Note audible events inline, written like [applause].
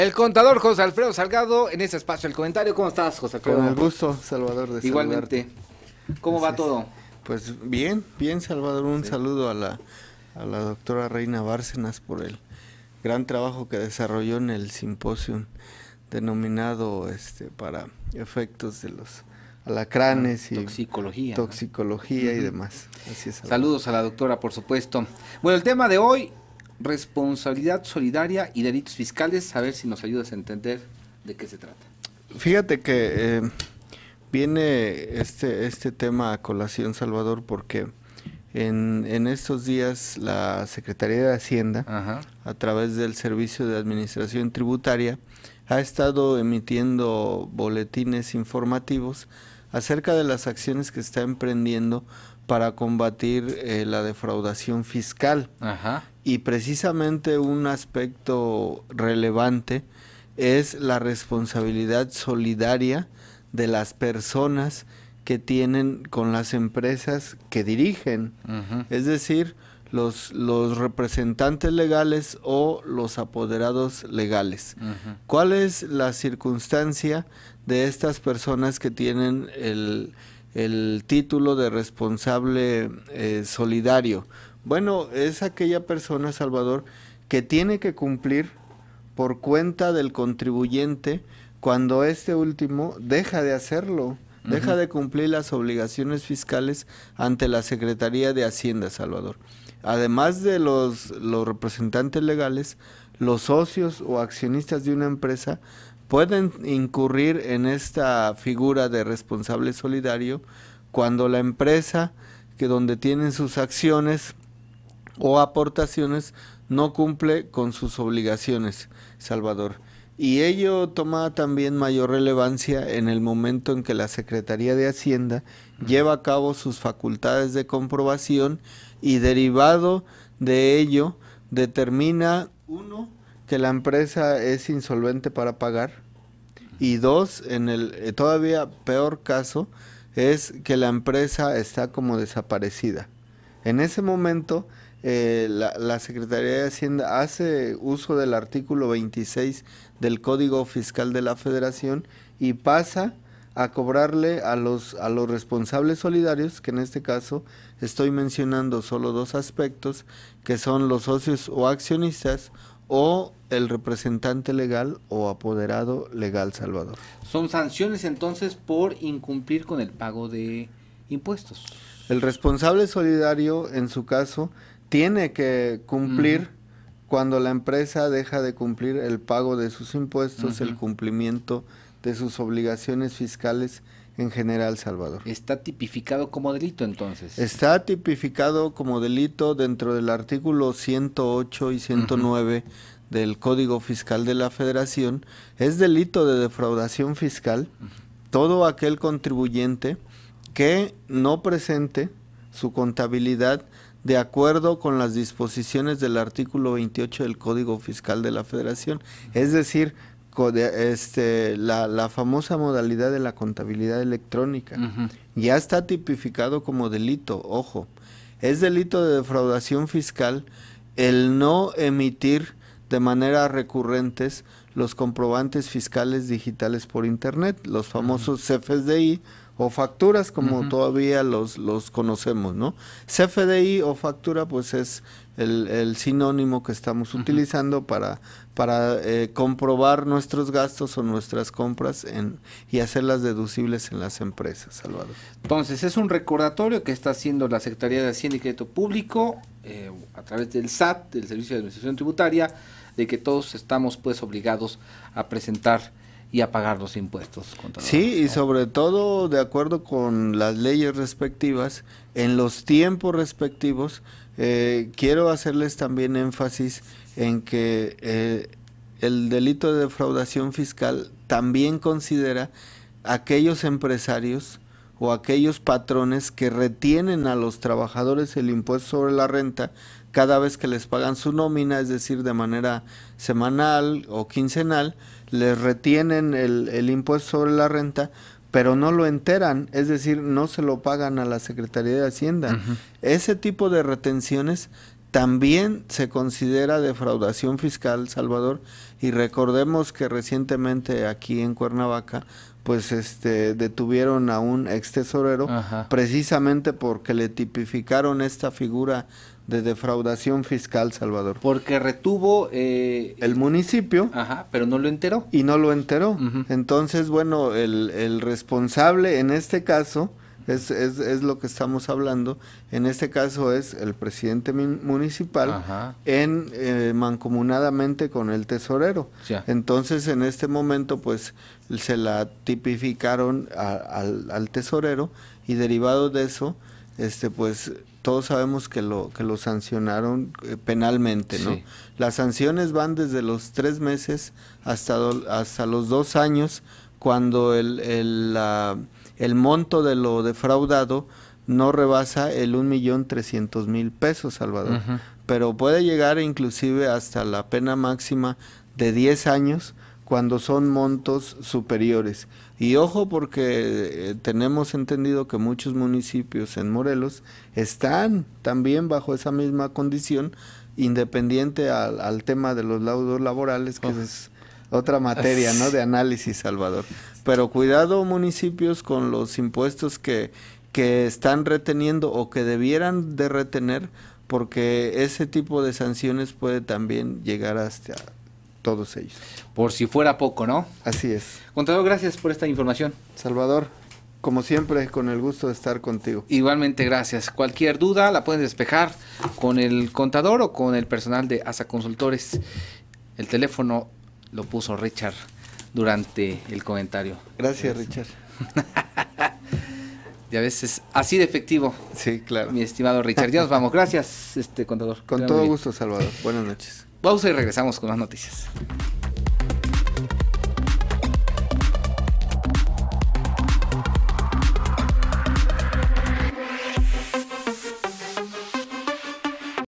El contador José Alfredo Salgado en este espacio el comentario. ¿Cómo estás, José Alfredo? Con gusto, Salvador de Igualmente. ¿Cómo va todo? Pues bien, bien, Salvador. Un saludo a la, doctora Reina Bárcenas por el gran trabajo que desarrolló en el simposio denominado este para efectos de los alacranes y toxicología, toxicología y demás. Saludos a la doctora, por supuesto. Bueno, el tema de hoy responsabilidad solidaria y delitos fiscales. A ver si nos ayudas a entender de qué se trata. Fíjate que eh, viene este, este tema a colación, Salvador, porque en, en estos días la Secretaría de Hacienda, a través del Servicio de Administración Tributaria, ha estado emitiendo boletines informativos acerca de las acciones que está emprendiendo para combatir eh, la defraudación fiscal. Y precisamente un aspecto relevante es la responsabilidad solidaria de las personas que tienen con las empresas que dirigen. Es decir, los, los representantes legales o los apoderados legales. ¿Cuál es la circunstancia de estas personas que tienen el, título de responsable eh, solidario? Bueno, es aquella persona, Salvador, que tiene que cumplir por cuenta del contribuyente cuando este último deja de hacerlo deja de cumplir las obligaciones fiscales ante la Secretaría de Hacienda, Salvador además de los, representantes legales, los socios o accionistas de una empresa pueden incurrir en esta figura de responsable solidario cuando la empresa que donde tienen sus acciones o aportaciones no cumple con sus obligaciones, Salvador. Y ello toma también mayor relevancia en el momento en que la Secretaría de Hacienda lleva a cabo sus facultades de comprobación y derivado de ello determina, uno, que la empresa es insolvente para pagar y dos, en el eh, todavía peor caso, es que la empresa está como desaparecida. En ese momento, eh, la, la, Secretaría de Hacienda hace uso del artículo 26 del Código Fiscal de la Federación y pasa a cobrarle a los, a los responsables solidarios, que en este caso estoy mencionando solo dos aspectos, que son los socios o accionistas o el representante legal o apoderado legal Salvador. Son sanciones entonces por incumplir con el pago de impuestos. El responsable solidario, en su caso, tiene que cumplir cuando la empresa deja de cumplir el pago de sus impuestos, el cumplimiento de sus obligaciones fiscales en general, Salvador. ¿Está tipificado como delito entonces? Está tipificado como delito dentro del artículo 108 y 109 del Código Fiscal de la Federación. Es delito de defraudación fiscal todo aquel contribuyente que no presente su contabilidad de acuerdo con las disposiciones del artículo 28 del Código Fiscal de la Federación, es decir, este, la, famosa modalidad de la contabilidad electrónica. Ya está tipificado como delito, ojo, es delito de defraudación fiscal el no emitir de manera recurrentes los comprobantes fiscales digitales por Internet, los famosos CFDI e o facturas como todavía los, conocemos, ¿no? CFDI o factura pues es el, sinónimo que estamos utilizando para, para eh, comprobar nuestros gastos o nuestras compras y hacerlas deducibles en las empresas, Salvador. Entonces, es un recordatorio que está haciendo la Secretaría de Hacienda y Crédito Público eh, a través del SAT, del Servicio de Administración Tributaria, de que todos estamos pues obligados a presentar y a pagar los impuestos. sí, y sobre todo de acuerdo con las leyes respectivas, en los tiempos respectivos, eh, quiero hacerles también énfasis en que eh, el delito de defraudación fiscal también considera aquellos empresarios o aquellos patrones que retienen a los trabajadores el impuesto sobre la renta cada vez que les pagan su nómina, es decir, de manera semanal o quincenal, les retienen el, impuesto sobre la renta, pero no lo enteran, es decir, no se lo pagan a la Secretaría de Hacienda. Ese tipo de retenciones también se considera defraudación fiscal, Salvador, y recordemos que recientemente aquí en Cuernavaca, pues este, detuvieron a un ex tesorero precisamente porque le tipificaron esta figura de defraudación fiscal, Salvador. Porque retuvo eh, el municipio. Ajá, pero no lo enteró. Y no lo enteró. Entonces, bueno, el responsable en este caso es, es, lo que estamos hablando. En este caso es el presidente municipal en eh, mancomunadamente con el tesorero. Entonces, en este momento, pues se la tipificaron al, al, tesorero y derivado de eso, este, pues todos sabemos que lo que lo sancionaron eh, penalmente, ¿no? Las sanciones van desde los tres meses hasta hasta los dos años cuando el, el la el monto de lo defraudado no rebasa el mil pesos, Salvador. Pero puede llegar inclusive hasta la pena máxima de 10 años cuando son montos superiores. Y ojo porque eh, tenemos entendido que muchos municipios en Morelos están también bajo esa misma condición, independiente al, tema de los laudos laborales, que es otra materia, ¿no? De análisis, Salvador pero cuidado municipios con los impuestos que, están reteniendo o que debieran de retener, porque ese tipo de sanciones puede también llegar hasta todos ellos. Por si fuera poco, ¿no? Así es. Contador, gracias por esta información. Salvador, como siempre, con el gusto de estar contigo. Igualmente, gracias. Cualquier duda la pueden despejar con el contador o con el personal de ASA Consultores. El teléfono lo puso Richard durante el comentario. Gracias, Richard. [laughs] ya veces así de efectivo. Sí, claro. Mi estimado Richard, ya nos vamos. Gracias, este contador. Con todo gusto, Salvador. Buenas noches. Pausa y regresamos con más noticias.